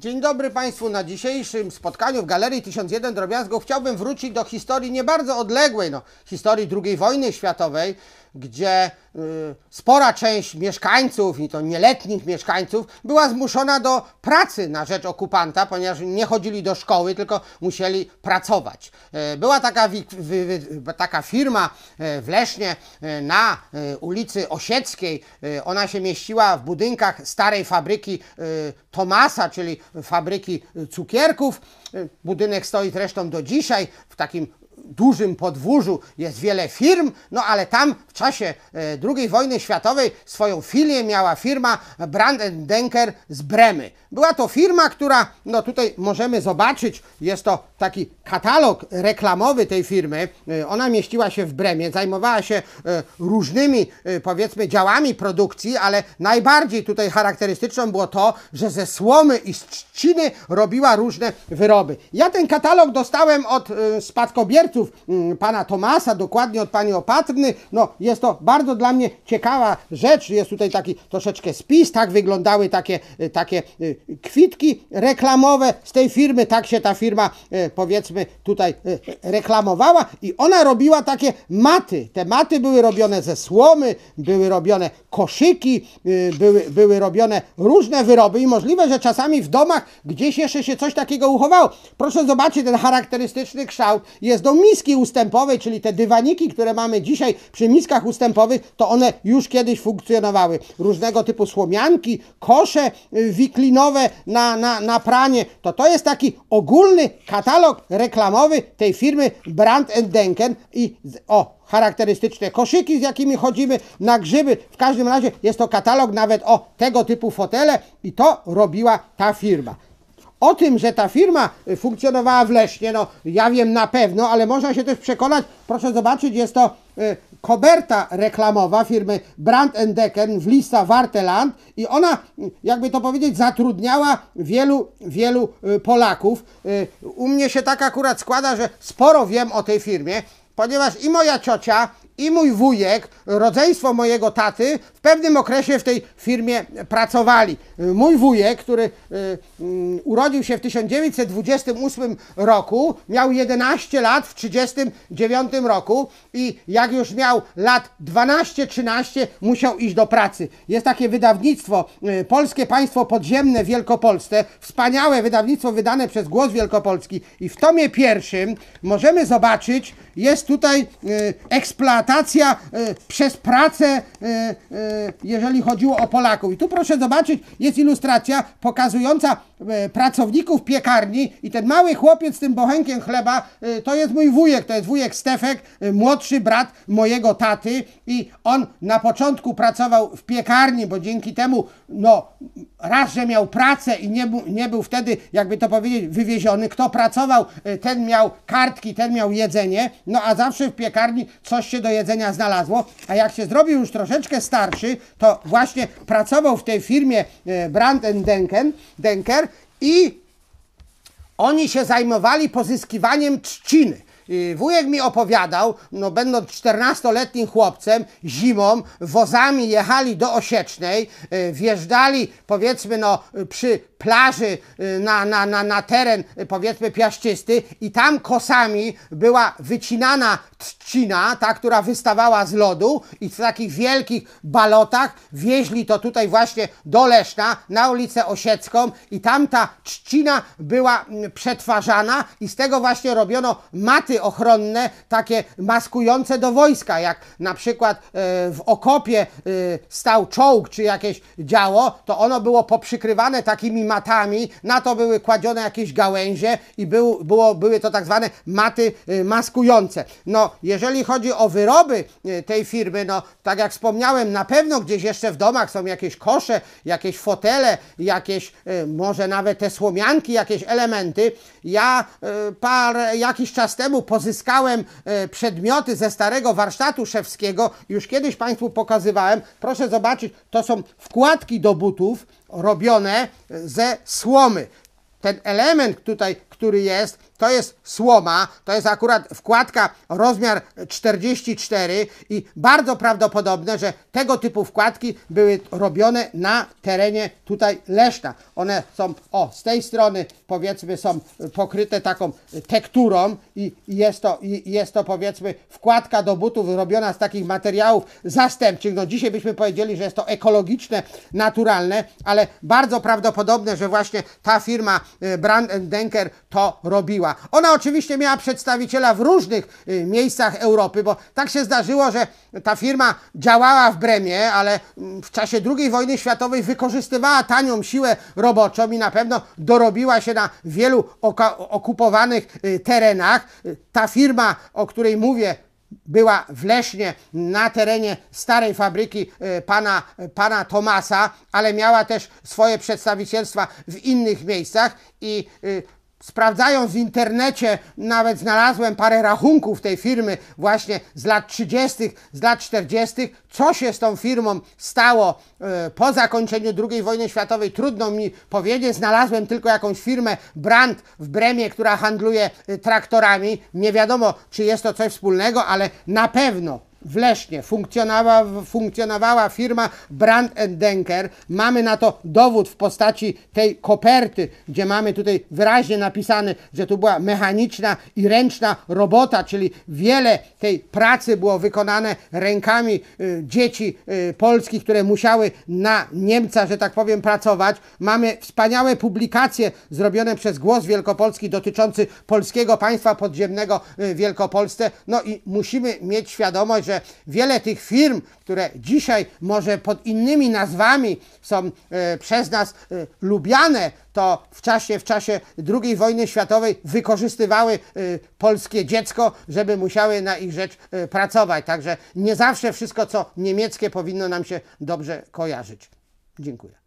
Dzień dobry Państwu. Na dzisiejszym spotkaniu w Galerii 1001 Drobiazgów chciałbym wrócić do historii nie bardzo odległej, no, historii II wojny światowej, gdzie y, spora część mieszkańców, i to nieletnich mieszkańców, była zmuszona do pracy na rzecz okupanta, ponieważ nie chodzili do szkoły, tylko musieli pracować. Y, była taka, wi- taka firma y, w Lesznie e, na ulicy Osieckiej. Ona się mieściła w budynkach starej fabryki Tomasa, czyli fabryki cukierków. Budynek stoi zresztą do dzisiaj w takim dużym podwórzu jest wiele firm, no ale tam w czasie e, II wojny światowej swoją filię miała firma Brandendenker z Bremy. Była to firma, która, no tutaj możemy zobaczyć, jest to taki katalog reklamowy tej firmy. E, ona mieściła się w Bremie, zajmowała się e, różnymi, powiedzmy, działami produkcji, ale najbardziej tutaj charakterystyczną było to, że ze słomy i z trzciny robiła różne wyroby. Ja ten katalog dostałem od spadkobierców Mm, pana Tomasa, dokładnie od pani Opatrny. No, jest to bardzo dla mnie ciekawa rzecz. Jest tutaj taki troszeczkę spis, tak wyglądały takie, y, takie y, kwitki reklamowe z tej firmy. Tak się ta firma, y, powiedzmy, tutaj reklamowała i ona robiła takie maty. Te maty były robione ze słomy, były robione koszyki, były, były robione różne wyroby i możliwe, że czasami w domach gdzieś jeszcze się coś takiego uchowało. Proszę zobaczyć, ten charakterystyczny kształt jest do mi miski ustępowej, czyli te dywaniki, które mamy dzisiaj przy miskach ustępowych, to one już kiedyś funkcjonowały. Różnego typu słomianki, kosze y, wiklinowe na, na, na pranie. To to jest taki ogólny katalog reklamowy tej firmy Brand Denken i o, charakterystyczne koszyki, z jakimi chodzimy na grzyby. W każdym razie jest to katalog nawet o tego typu fotele i to robiła ta firma. O tym, że ta firma y, funkcjonowała w Lesznie, no ja wiem na pewno, ale można się też przekonać, proszę zobaczyć, jest to y, koberta reklamowa firmy Brand Decken w Lista Warteland i ona, y, jakby to powiedzieć, zatrudniała wielu, wielu y, Polaków. Y, u mnie się tak akurat składa, że sporo wiem o tej firmie, ponieważ i moja ciocia, i mój wujek, rodzeństwo mojego taty w pewnym okresie w tej firmie pracowali. Mój wujek, który y, mm, urodził się w 1928 roku, miał 11 lat w 1939 roku i jak już miał lat 12-13 musiał iść do pracy. Jest takie wydawnictwo y, Polskie Państwo Podziemne Wielkopolsce, wspaniałe wydawnictwo wydane przez Głos Wielkopolski i w tomie pierwszym możemy zobaczyć, jest tutaj y, eksploatacja eksploatacja y, e, przez pracę, y, y, jeżeli chodziło o Polaków. I tu proszę zobaczyć, jest ilustracja pokazująca pracowników piekarni i ten mały chłopiec z tym bochenkiem chleba, to jest mój wujek, to jest wujek Stefek, młodszy brat mojego taty i on na początku pracował w piekarni, bo dzięki temu, no raz, że miał pracę i nie, nie był wtedy, jakby to powiedzieć, wywieziony, kto pracował, ten miał kartki, ten miał jedzenie, no a zawsze w piekarni coś się dojeżdżało jedzenia znalazło, a jak się zrobił już troszeczkę starszy, to właśnie pracował w tej firmie e, Brand Denken, Denker i oni się zajmowali pozyskiwaniem trzciny. Y, wujek mi opowiadał, no będąc 14-letnim chłopcem, zimą wozami jechali do Osiecznej, y, wjeżdżali powiedzmy no przy plaży y, na, na, na, na teren powiedzmy piaszczysty i tam kosami była wycinana trzcina, ta, która wystawała z lodu i w takich wielkich balotach wieźli to tutaj właśnie do Leszna na ulicę Osiecką i tam ta trzcina była mm, przetwarzana i z tego właśnie robiono maty ochronne, takie maskujące do wojska, jak na przykład e, w okopie e, stał czołg czy jakieś działo, to ono było poprzykrywane takimi matami, na to były kładzione jakieś gałęzie i był, było, były to tak zwane maty e, maskujące. No, jeżeli chodzi o wyroby tej firmy, no tak jak wspomniałem, na pewno gdzieś jeszcze w domach są jakieś kosze, jakieś fotele, jakieś może nawet te słomianki, jakieś elementy. Ja par, jakiś czas temu pozyskałem e, przedmioty ze starego warsztatu szewskiego, już kiedyś Państwu pokazywałem. Proszę zobaczyć, to są wkładki do butów robione e, ze słomy. Ten element tutaj który jest, to jest słoma, to jest akurat wkładka rozmiar 44 i bardzo prawdopodobne, że tego typu wkładki były robione na terenie tutaj Leszna. One są, o, z tej strony powiedzmy są pokryte taką tekturą i jest to, i jest to powiedzmy wkładka do butów robiona z takich materiałów zastępczych. No dzisiaj byśmy powiedzieli, że jest to ekologiczne, naturalne, ale bardzo prawdopodobne, że właśnie ta firma e, Brand Denker to robiła. Ona oczywiście miała przedstawiciela w różnych y, miejscach Europy, bo tak się zdarzyło, że ta firma działała w Bremie, ale mm, w czasie II wojny światowej wykorzystywała tanią siłę roboczą i na pewno dorobiła się na wielu okupowanych y, terenach. Y, ta firma, o której mówię, była w Lesznie na terenie starej fabryki pana, pana Tomasa, ale miała też swoje przedstawicielstwa w innych miejscach i Sprawdzając w internecie, nawet znalazłem parę rachunków tej firmy właśnie z lat 30., z lat 40., co się z tą firmą stało e, po zakończeniu II wojny światowej, trudno mi powiedzieć. Znalazłem tylko jakąś firmę Brand w Bremie, która handluje e, traktorami. Nie wiadomo, czy jest to coś wspólnego, ale na pewno w Lesznie funkcjonowała, funkcjonowała firma Brand Denker. Mamy na to dowód w postaci tej koperty, gdzie mamy tutaj wyraźnie napisane, że tu była mechaniczna i ręczna robota, czyli wiele tej pracy było wykonane rękami y, dzieci y, polskich, które musiały na Niemca, że tak powiem, pracować. Mamy wspaniałe publikacje zrobione przez Głos Wielkopolski dotyczący polskiego państwa podziemnego w y, Wielkopolsce. No i musimy mieć świadomość, że wiele tych firm, które dzisiaj może pod innymi nazwami są e, przez nas e, lubiane, to w czasie, w czasie II wojny światowej wykorzystywały e, polskie dziecko, żeby musiały na ich rzecz pracować. Także nie zawsze wszystko, co niemieckie, powinno nam się dobrze kojarzyć. Dziękuję.